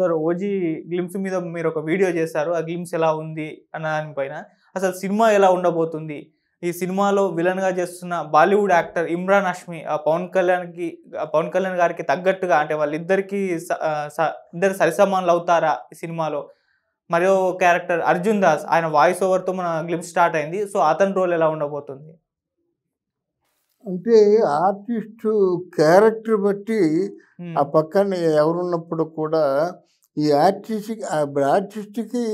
sir OG glimpse మీద మీరు ఒక వీడియో చేశారు ఆ గ్లిమ్స్ ఎలా ఉంది అన్న దానిపైన అసలు సినిమా ఎలా ఉండబోతుంది ఈ సినిమాలో విలన్గా చేస్తున్న బాలీవుడ్ యాక్టర్ ఇమ్రాన్ హష్మి ఆ పవన్ కళ్యాణ్కి పవన్ కళ్యాణ్ గారికి తగ్గట్టుగా అంటే వాళ్ళిద్దరికి ఇద్దరు సరిసమానులు అవుతారా ఈ సినిమాలో మరియు క్యారెక్టర్ అర్జున్ దాస్ ఆయన వాయిస్ ఓవర్తో మన గ్లిమ్స్ స్టార్ట్ అయింది సో అతని రోల్ ఎలా ఉండబోతుంది అంటే ఆర్టిస్టు క్యారెక్టర్ బట్టి ఆ పక్కన ఎవరున్నప్పుడు కూడా ఈ ఆర్టిస్ట్కి ఆర్టిస్ట్కి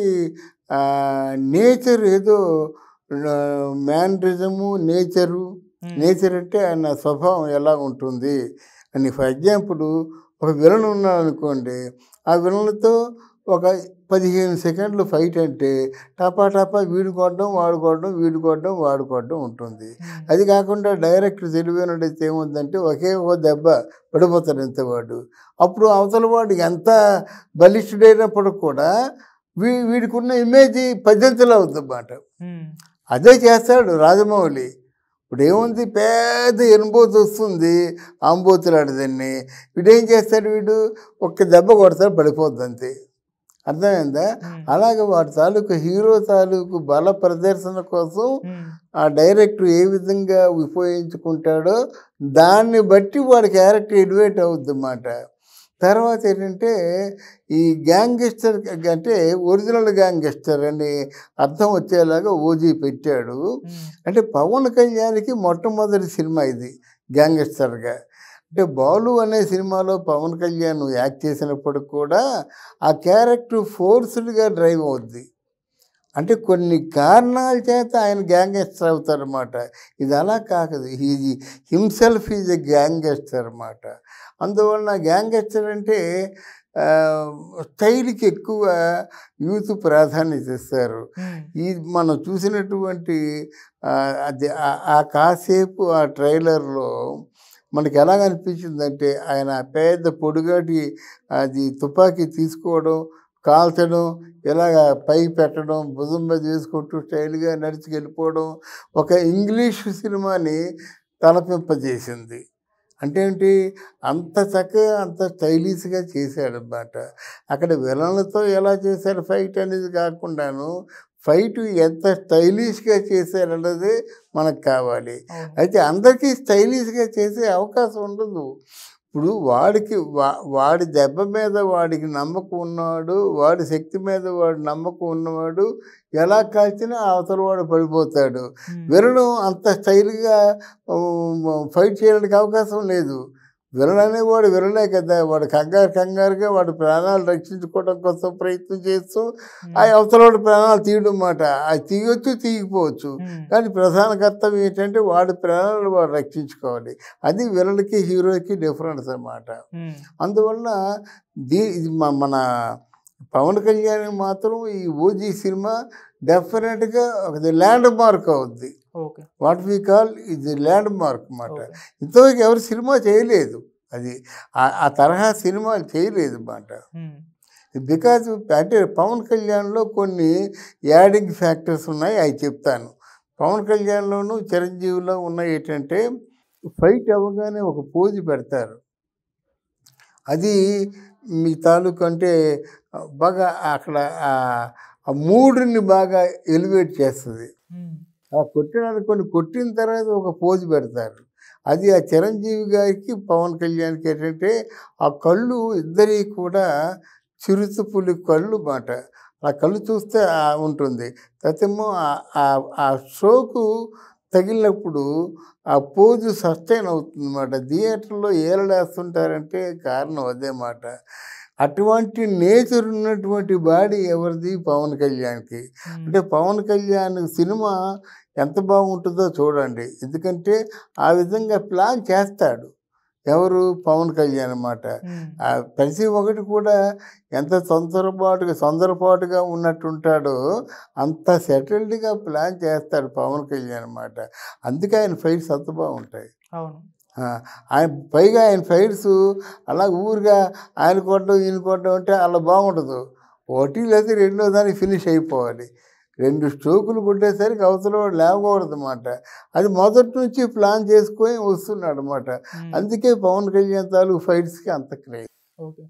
నేచర్ ఏదో మ్యానరిజము నేచరు నేచర్ అంటే ఆయన స్వభావం ఎలా ఉంటుంది అని ఫర్ ఎగ్జాంపుల్ ఒక విలన్ ఉన్నాడు అనుకోండి ఆ విలన్తో ఒక పదిహేను సెకండ్లు ఫైట్ అంటే టపా టపా వీడుకోవడం వాడుకోవడం వీడుకోవడం వాడుకోవడం ఉంటుంది అది కాకుండా డైరెక్ట్ తెలివైనట్టయితే ఏముందంటే ఒకే ఒక దెబ్బ పడిపోతాడు ఇంతవాడు అప్పుడు అవతల వాడు ఎంత బలిష్ఠుడైనప్పుడు కూడా వీ వీడికున్న ఇమేజ్ పద్ధతిలో అవుతుందన్నమాట అదే చేస్తాడు రాజమౌళి ఇప్పుడు ఏముంది పెద్ద ఎనుబోతి వస్తుంది ఆంబోతులు దాన్ని వీడు ఏం చేస్తాడు వీడు ఒక్క దెబ్బ కొడతాడు పడిపోద్ది అంతే అర్థమైందా అలాగే వారి తాలూకు హీరో తాలూకు బల ప్రదర్శన కోసం ఆ డైరెక్టర్ ఏ విధంగా ఉపయోగించుకుంటాడో దాన్ని బట్టి వాడి క్యారెక్టర్ ఎడివేట్ అవుద్ది అన్నమాట తర్వాత ఏంటంటే ఈ గ్యాంగ్స్టర్ అంటే ఒరిజినల్ గ్యాంగ్స్టర్ అని అర్థం వచ్చేలాగా ఓజీ పెట్టాడు అంటే పవన్ కళ్యాణ్కి మొట్టమొదటి సినిమా ఇది గ్యాంగ్స్టర్గా అంటే బాలు అనే సినిమాలో పవన్ కళ్యాణ్ యాక్ట్ చేసినప్పటికి కూడా ఆ క్యారెక్టర్ ఫోర్స్డ్గా డ్రైవ్ అవుద్ది అంటే కొన్ని కారణాల చేత ఆయన గ్యాంగెస్టర్ అన్నమాట ఇది అలా కాకదు he's himself is a gangster అనమాట అందువలన గ్యాంగెస్టర్ అంటే స్టైల్కి ఎక్కువ యూత్ ప్రాధాన్యత ఇస్తారు ఈ మనం చూసినటువంటి అది ఆ కాసేపు ఆ ట్రైలర్లో మనకి ఎలాగ అనిపించిందంటే ఆయన పెద్ద పొడుగాటి అది తుపాకీ తీసుకోవడం కాల్చడం ఇలాగ పై పెట్టడం భుజం మీద వేసుకుంటూ స్టైల్గా నడిచి వెళ్ళిపోవడం ఒక ఇంగ్లీష్ సినిమాని తలపింపజేసింది అంటే ఏంటి అంత చక్కగా అంత స్టైలిష్గా చేశాడనమాట అక్కడ విలన్లతో ఎలా చేశారు ఫైట్ అనేది కాకుండాను ఫైట్ ఎంత స్టైలిష్గా చేశారన్నది మనకు కావాలి అయితే అందరికీ స్టైలిష్గా చేసే అవకాశం ఉండదు ఇప్పుడు వాడికి వా వాడి దెబ్బ మీద వాడికి నమ్మకం ఉన్నవాడు వాడి శక్తి మీద వాడి నమ్మకం ఉన్నవాడు ఎలా కాల్చినా అవతల వాడు పడిపోతాడు వినడం అంత స్టైల్గా ఫైట్ చేయడానికి అవకాశం లేదు వాడు వినలే కదా వాడు కంగారు కంగారుగా వాడు ప్రాణాలు రక్షించుకోవడం కోసం ప్రయత్నం చేస్తూ ఆ అవతలవాడు ప్రాణాలు తీయడం మాట అది తీయొచ్చు తీయకపోవచ్చు కానీ ప్రధాన కర్తవ్యం ఏంటంటే వాడి ప్రాణాలు వాడు రక్షించుకోవాలి అది విలన్కి హీరోకి డిఫరెన్స్ అనమాట అందువల్ల దీ మన పవన్ కళ్యాణ్ మాత్రం ఈ ఓజీ సినిమా డెఫినెట్గా ఒక ల్యాండ్ మార్క్ అవుద్ది వాట్ వీ కాల్ ఇది ల్యాండ్ మార్క్ మాట ఇంతవరకు ఎవరు సినిమా చేయలేదు అది ఆ తరహా సినిమాలు చేయలేదు మాట బికాజ్ అంటే పవన్ కళ్యాణ్లో కొన్ని యాడింగ్ ఫ్యాక్టర్స్ ఉన్నాయి అవి చెప్తాను పవన్ కళ్యాణ్లోను చిరంజీవిలో ఉన్న ఏంటంటే ఫైట్ అవ్వగానే ఒక పోజు పెడతారు అది మీ తాలూకు అంటే బాగా అక్కడ ఆ మూడుని బాగా ఎలివేట్ చేస్తుంది ఆ కొట్టినారు కొన్ని కొట్టిన తర్వాత ఒక పోజు పెడతారు అది ఆ చిరంజీవి గారికి పవన్ కళ్యాణ్కి ఏంటంటే ఆ కళ్ళు ఇద్దరి కూడా పులి కళ్ళు మాట ఆ కళ్ళు చూస్తే ఉంటుంది తతేమో ఆ షోకు తగిలినప్పుడు ఆ పోజు సస్టైన్ అవుతుంది అన్నమాట థియేటర్లో ఏలడేస్తుంటారంటే కారణం అదే మాట అటువంటి నేచర్ ఉన్నటువంటి బాడీ ఎవరిది పవన్ కళ్యాణ్కి అంటే పవన్ కళ్యాణ్ సినిమా ఎంత బాగుంటుందో చూడండి ఎందుకంటే ఆ విధంగా ప్లాన్ చేస్తాడు ఎవరు పవన్ కళ్యాణ్ అనమాట ప్రతి ఒక్కటి కూడా ఎంత తొందరపాటుగా తొందరపాటుగా ఉన్నట్టుంటాడో అంత సెటిల్డ్గా ప్లాన్ చేస్తాడు పవన్ కళ్యాణ్ అనమాట అందుకే ఆయన ఫైట్స్ అంత బాగుంటాయి ఆయన పైగా ఆయన ఫైట్స్ అలా ఊరుగా ఆయన కొట్టడం ఈయన కొట్టడం అంటే అలా బాగుండదు ఒకటి లేదా రెండో దానికి ఫినిష్ అయిపోవాలి రెండు స్ట్రోకులు కొట్టేసరికి అవతల వాడు లేవకూడదు అనమాట అది మొదటి నుంచి ప్లాన్ చేసుకొని వస్తున్నాడు అనమాట అందుకే పవన్ కళ్యాణ్ తాలూకు ఫైట్స్కి అంత craze okay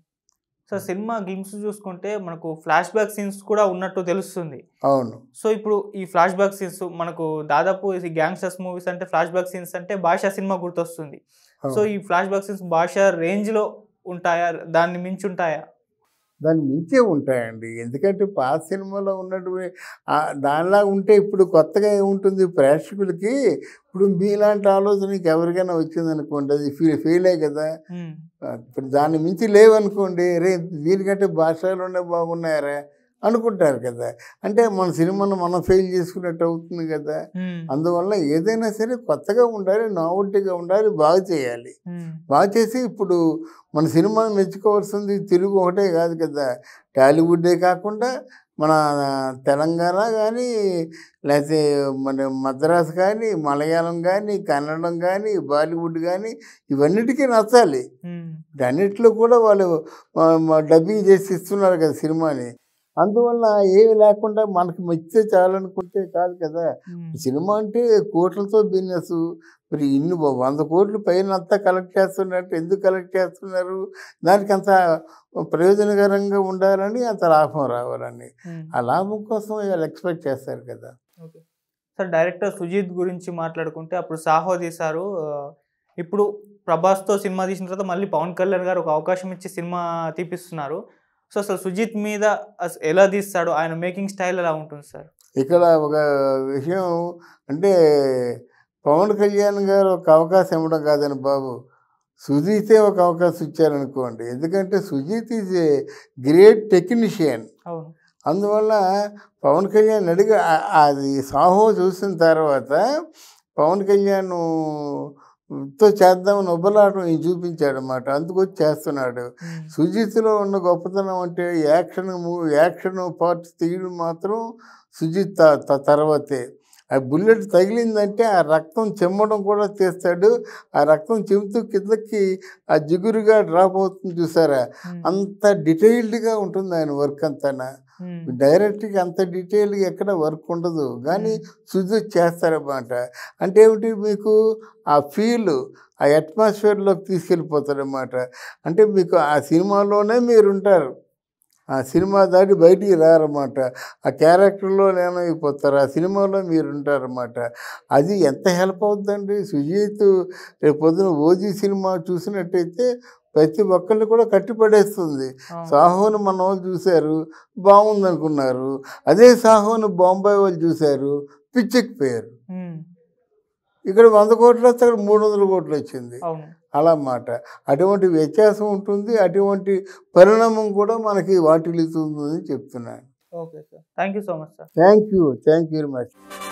sir cinema games చూసుకుంటే మనకు ఫ్లాష్ బ్యాక్ సీన్స్ కూడా ఉన్నట్టు తెలుస్తుంది అవును సో ఇప్పుడు ఈ ఫ్లాష్ బ్యాక్ సీన్స్ మనకు దాదాపు ఈ గ్యాంగ్స్టర్స్ మూవీస్ అంటే ఫ్లాష్ బ్యాక్ సీన్స్ అంటే భాష సినిమా గుర్తొస్తుంది సో ఈ ఫ్లాష్ బ్యాక్ సీన్స్ భాషా రేంజ్లో ఉంటాయా దాన్ని మించి ఉంటాయా దాన్ని మించే ఉంటాయండి ఎందుకంటే పాత సినిమాలో ఉన్నటువంటి దానిలా ఉంటే ఇప్పుడు కొత్తగా ఏముంటుంది ప్రేక్షకులకి ఇప్పుడు మీలాంటి ఆలోచన ఎవరికైనా వచ్చిందనుకోండి అది ఫీల్ ఫెయిలే కదా ఇప్పుడు దాన్ని మించి లేవనుకోండి రే దీనికంటే భాషలోనే బాగున్నాయారా అనుకుంటారు కదా అంటే మన సినిమాను మనం ఫెయిల్ చేసుకున్నట్టు అవుతుంది కదా అందువల్ల ఏదైనా సరే కొత్తగా ఉండాలి నావల్టీగా ఉండాలి బాగా చేయాలి బాగా చేసి ఇప్పుడు మన సినిమాను మెచ్చుకోవాల్సింది తెలుగు ఒకటే కాదు కదా టాలీవుడ్డే కాకుండా మన తెలంగాణ కానీ లేకపోతే మన మద్రాస్ కానీ మలయాళం కానీ కన్నడం కానీ బాలీవుడ్ కానీ ఇవన్నిటికీ నచ్చాలి అన్నిట్లో కూడా వాళ్ళు డబ్బింగ్ చేసి ఇస్తున్నారు కదా సినిమాని అందువల్ల ఏమి లేకుండా మనకు మెచ్చితే చాలనుకుంటే కాదు కదా సినిమా అంటే కోట్లతో బిజినెస్ మరి ఇన్ని వంద కోట్లు పైన అంతా కలెక్ట్ చేస్తున్నట్టు ఎందుకు కలెక్ట్ చేస్తున్నారు దానికి అంత ప్రయోజనకరంగా ఉండాలని అంత లాభం రావాలని ఆ లాభం కోసం వీళ్ళు ఎక్స్పెక్ట్ చేస్తారు కదా సార్ డైరెక్టర్ సుజీత్ గురించి మాట్లాడుకుంటే అప్పుడు సాహో తీశారు ఇప్పుడు ప్రభాస్తో సినిమా తీసిన తర్వాత మళ్ళీ పవన్ కళ్యాణ్ గారు ఒక అవకాశం ఇచ్చి సినిమా తీపిస్తున్నారు సో అసలు సుజిత్ మీద ఎలా తీస్తాడు ఆయన మేకింగ్ స్టైల్ ఎలా ఉంటుంది సార్ ఇక్కడ ఒక విషయం అంటే పవన్ కళ్యాణ్ గారు ఒక అవకాశం ఇవ్వడం కాదని బాబు సుజీతే ఒక అవకాశం ఇచ్చారనుకోండి ఎందుకంటే Sujeeth is a great technician అందువల్ల పవన్ కళ్యాణ్ అడిగి అది సాహో చూసిన తర్వాత పవన్ కళ్యాణ్ ఎంతో చేద్దాం నువ్వలాటం ఈ చూపించాడు అందుకు అందుకొచ్చి చేస్తున్నాడు సుజిత్లో ఉన్న గొప్పతనం అంటే యాక్షన్ యాక్షన్ పార్ట్ తీయడం మాత్రం సుజిత్ తర్వాతే ఆ బుల్లెట్ తగిలిందంటే ఆ రక్తం చెమ్మడం కూడా చేస్తాడు ఆ రక్తం చెబుతూ కిందకి ఆ జిగురుగా డ్రాప్ అవుతుంది చూసారా అంత డీటెయిల్డ్గా ఉంటుంది ఆయన వర్క్ అంతా డైరెక్ట్గా అంత డీటెయిల్గా ఎక్కడ వర్క్ ఉండదు కానీ సుజు చేస్తారన్నమాట అంటే ఏమిటి మీకు ఆ ఫీల్ ఆ అట్మాస్ఫియర్లోకి తీసుకెళ్ళిపోతారన్నమాట అంటే మీకు ఆ సినిమాలోనే మీరుంటారు ఆ సినిమా దాటి బయటికి రారన్నమాట ఆ క్యారెక్టర్లో నేను అయిపోతారు ఆ సినిమాలో మీరు ఉంటారన్నమాట అది ఎంత హెల్ప్ అవుతుందండి సుజీత్ రేపు పొద్దున ఓజీ సినిమా చూసినట్టయితే ప్రతి ఒక్కరిని కూడా కట్టిపడేస్తుంది సాహోను మన వాళ్ళు చూశారు బాగుంది అనుకున్నారు అదే సాహోను బాంబాయి వాళ్ళు చూశారు పిచ్చెక్కిపోయారు ఇక్కడ వంద కోట్లు వస్తే అక్కడ మూడు వందల కోట్లు వచ్చింది అలా అన్నమాట అటువంటి వ్యత్యాసం ఉంటుంది అటువంటి పరిణామం కూడా మనకి అని చెప్తున్నాను okay sir thank you so much sir thank you thank you very much